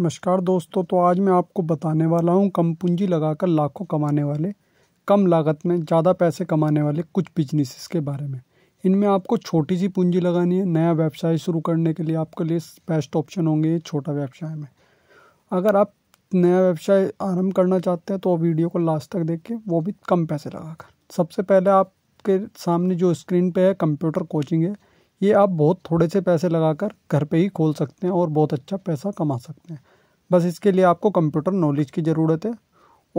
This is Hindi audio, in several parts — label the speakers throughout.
Speaker 1: नमस्कार दोस्तों तो आज मैं आपको बताने वाला हूँ कम पूंजी लगाकर लाखों कमाने वाले कम लागत में ज़्यादा पैसे कमाने वाले कुछ बिजनेसेस के बारे में इनमें आपको छोटी सी पूंजी लगानी है नया व्यवसाय शुरू करने के लिए आपके लिए बेस्ट ऑप्शन होंगे छोटा व्यवसाय में अगर आप नया व्यवसाय आरम्भ करना चाहते हैं तो वीडियो को लास्ट तक देख के वो भी कम पैसे लगाकर सबसे पहले आपके सामने जो स्क्रीन पर है कंप्यूटर कोचिंग है ये आप बहुत थोड़े से पैसे लगाकर घर पे ही खोल सकते हैं और बहुत अच्छा पैसा कमा सकते हैं बस इसके लिए आपको कंप्यूटर नॉलेज की ज़रूरत है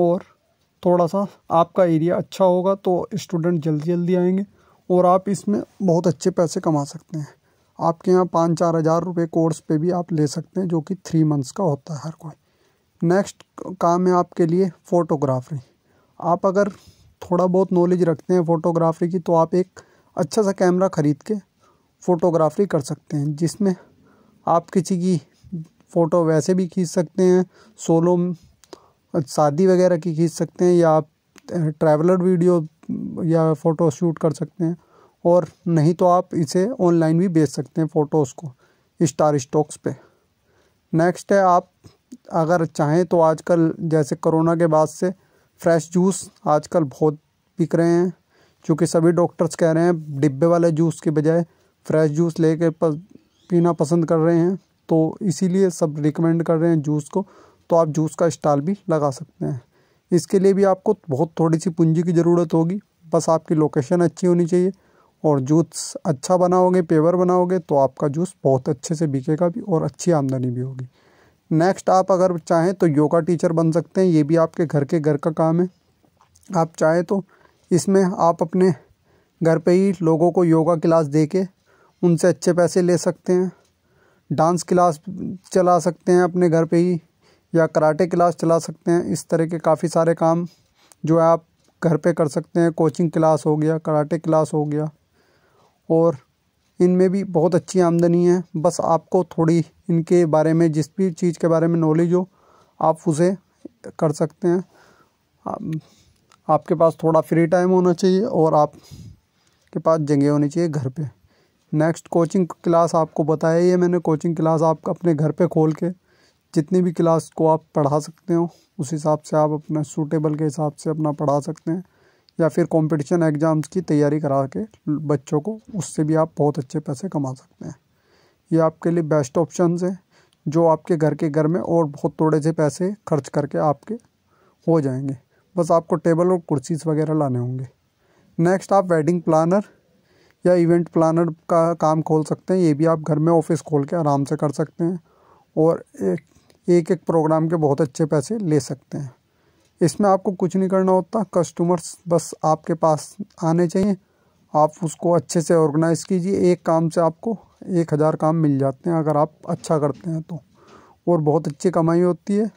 Speaker 1: और थोड़ा सा आपका एरिया अच्छा होगा तो स्टूडेंट जल्दी जल्दी आएंगे और आप इसमें बहुत अच्छे पैसे कमा सकते हैं आपके यहाँ पाँच चार हज़ार रुपये कोर्स पे भी आप ले सकते हैं जो कि थ्री मंथ्स का होता है हर कोई नेक्स्ट काम है आपके लिए फ़ोटोग्राफ़री आप अगर थोड़ा बहुत नॉलेज रखते हैं फ़ोटोग्राफ़री की तो आप एक अच्छा सा कैमरा ख़रीद के फ़ोटोग्राफी कर सकते हैं जिसमें आप किसी की फ़ोटो वैसे भी खींच सकते हैं सोलो शादी वगैरह की खींच सकते हैं या आप ट्रैवलर वीडियो या फ़ोटो शूट कर सकते हैं और नहीं तो आप इसे ऑनलाइन भी बेच सकते हैं फ़ोटोज़ को स्टार स्टॉक्स पे नेक्स्ट है आप अगर चाहें तो आजकल जैसे कोरोना के बाद से फ्रेश जूस आजकल बहुत बिक रहे हैं क्योंकि सभी डॉक्टर्स कह रहे हैं डिब्बे वाले जूस के बजाय फ्रेश जूस लेके पीना पसंद कर रहे हैं तो इसीलिए सब रिकमेंड कर रहे हैं जूस को तो आप जूस का स्टॉल भी लगा सकते हैं इसके लिए भी आपको बहुत थोड़ी सी पूंजी की ज़रूरत होगी बस आपकी लोकेशन अच्छी होनी चाहिए और जूस अच्छा बनाओगे पेवर बनाओगे तो आपका जूस बहुत अच्छे से बिकेगा भी और अच्छी आमदनी भी होगी नेक्स्ट आप अगर चाहें तो योगा टीचर बन सकते हैं ये भी आपके घर के घर का काम है आप चाहें तो इसमें आप अपने घर पे ही लोगों को योगा क्लास दे के उनसे अच्छे पैसे ले सकते हैं डांस क्लास चला सकते हैं अपने घर पे ही या कराटे क्लास चला सकते हैं इस तरह के काफ़ी सारे काम जो है आप घर पे कर सकते हैं कोचिंग क्लास हो गया कराटे क्लास हो गया और इनमें भी बहुत अच्छी आमदनी है बस आपको थोड़ी इनके बारे में जिस भी चीज़ के बारे में नॉलेज हो आप उसे कर सकते हैं आपके पास थोड़ा फ्री टाइम होना चाहिए और आप के पास जगह होनी चाहिए घर पे नेक्स्ट कोचिंग क्लास आपको बताया ये मैंने कोचिंग क्लास आप अपने घर पे खोल के जितनी भी क्लास को आप पढ़ा सकते हो उस हिसाब से आप अपने सूटेबल के हिसाब से अपना पढ़ा सकते हैं या फिर कंपटीशन एग्ज़ाम्स की तैयारी करा के बच्चों को उससे भी आप बहुत अच्छे पैसे कमा सकते हैं ये आपके लिए बेस्ट ऑप्शन है जो आपके घर के घर में और बहुत थोड़े से पैसे खर्च करके आपके हो जाएंगे बस आपको टेबल और कुर्सीज़ वगैरह लाने होंगे नेक्स्ट आप वेडिंग प्लानर या इवेंट प्लानर का काम खोल सकते हैं ये भी आप घर में ऑफिस खोल के आराम से कर सकते हैं और एक एक एक प्रोग्राम के बहुत अच्छे पैसे ले सकते हैं इसमें आपको कुछ नहीं करना होता कस्टमर्स बस आपके पास आने चाहिए आप उसको अच्छे से ऑर्गेनाइज कीजिए एक काम से आपको एक हज़ार काम मिल जाते हैं अगर आप अच्छा करते हैं तो और बहुत अच्छी कमाई होती है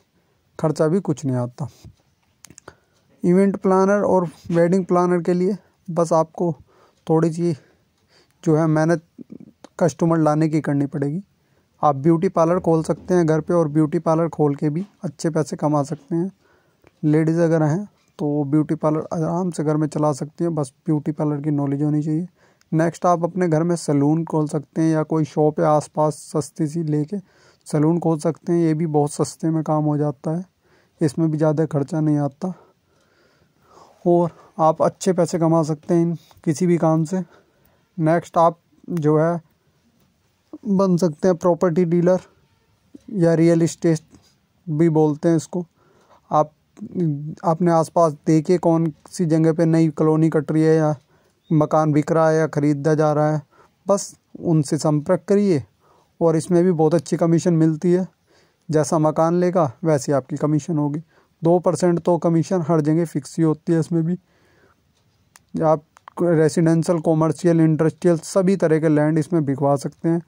Speaker 1: खर्चा भी कुछ नहीं आता इवेंट प्लानर और वेडिंग प्लानर के लिए बस आपको थोड़ी सी जो है मेहनत कस्टमर लाने की करनी पड़ेगी आप ब्यूटी पार्लर खोल सकते हैं घर पे और ब्यूटी पार्लर खोल के भी अच्छे पैसे कमा सकते हैं लेडीज़ अगर हैं तो ब्यूटी पार्लर आराम से घर में चला सकती हैं बस ब्यूटी पार्लर की नॉलेज होनी चाहिए नेक्स्ट आप अपने घर में सैलून खोल सकते हैं या कोई शॉप है आसपास सस्ती सी लेके सैलून खोल सकते हैं ये भी बहुत सस्ते में काम हो जाता है इसमें भी ज़्यादा खर्चा नहीं आता और आप अच्छे पैसे कमा सकते हैं किसी भी काम से नेक्स्ट आप जो है बन सकते हैं प्रॉपर्टी डीलर या रियल इस्टेट भी बोलते हैं इसको आप अपने आसपास देखिए कौन सी जगह पे नई कॉलोनी कट रही है या मकान बिक रहा है या ख़रीदा जा रहा है बस उनसे संपर्क करिए और इसमें भी बहुत अच्छी कमीशन मिलती है जैसा मकान लेगा वैसी आपकी कमीशन होगी दो परसेंट तो कमीशन हर जगह फिक्स ही होती है इसमें भी आप रेसिडेंशियल कॉमर्शियल इंडस्ट्रियल सभी तरह के लैंड इसमें बिकवा सकते हैं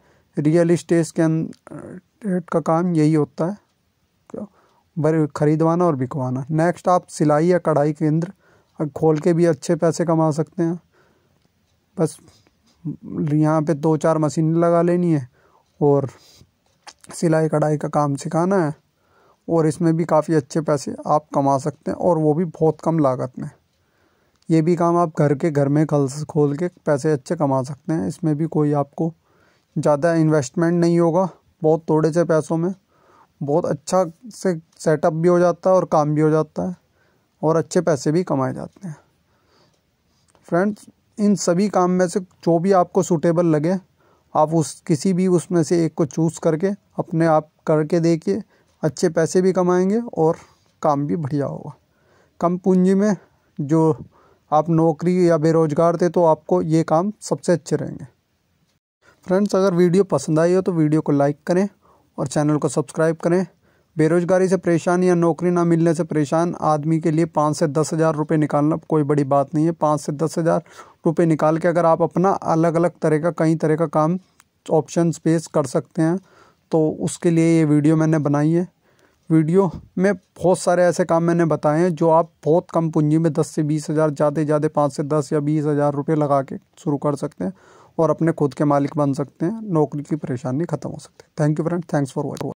Speaker 1: रियल इस्टेट के रेट अं-, uh, का काम यही होता है खरीदवाना और बिकवाना नेक्स्ट आप सिलाई या कढ़ाई केंद्र खोल के भी अच्छे पैसे कमा सकते हैं बस यहाँ पे दो चार मशीनें लगा लेनी है और सिलाई कढ़ाई का काम सिखाना है और इसमें भी काफ़ी अच्छे पैसे आप कमा सकते हैं और वो भी बहुत कम लागत में ये भी काम आप घर के घर में खल खोल के पैसे अच्छे कमा सकते हैं इसमें भी कोई आपको ज़्यादा इन्वेस्टमेंट नहीं होगा बहुत थोड़े से पैसों में बहुत अच्छा से सेटअप भी हो जाता है और काम भी हो जाता है और अच्छे पैसे भी कमाए जाते हैं फ्रेंड्स इन सभी काम में से जो भी आपको सूटेबल लगे आप उस किसी भी उसमें से एक को चूज़ करके अपने आप करके देखिए अच्छे पैसे भी कमाएंगे और काम भी बढ़िया होगा कम पूंजी में जो आप नौकरी या बेरोज़गार थे तो आपको ये काम सबसे अच्छे रहेंगे फ्रेंड्स अगर वीडियो पसंद आई हो तो वीडियो को लाइक करें और चैनल को सब्सक्राइब करें बेरोजगारी से परेशान या नौकरी ना मिलने से परेशान आदमी के लिए पाँच से दस हज़ार रुपये निकालना कोई बड़ी बात नहीं है पाँच से दस हज़ार रुपये निकाल के अगर आप अपना अलग अलग तरह का कई तरह का काम ऑप्शन पेश कर सकते हैं तो उसके लिए ये वीडियो मैंने बनाई है वीडियो में बहुत सारे ऐसे काम मैंने बताए हैं जो आप बहुत कम पूंजी में दस से बीस हज़ार ज़्यादा ज़्यादा पाँच से दस या बीस हज़ार रुपये लगा के शुरू कर सकते हैं और अपने खुद के मालिक बन सकते हैं नौकरी की परेशानी खत्म हो सकती है thank you friend thanks for watching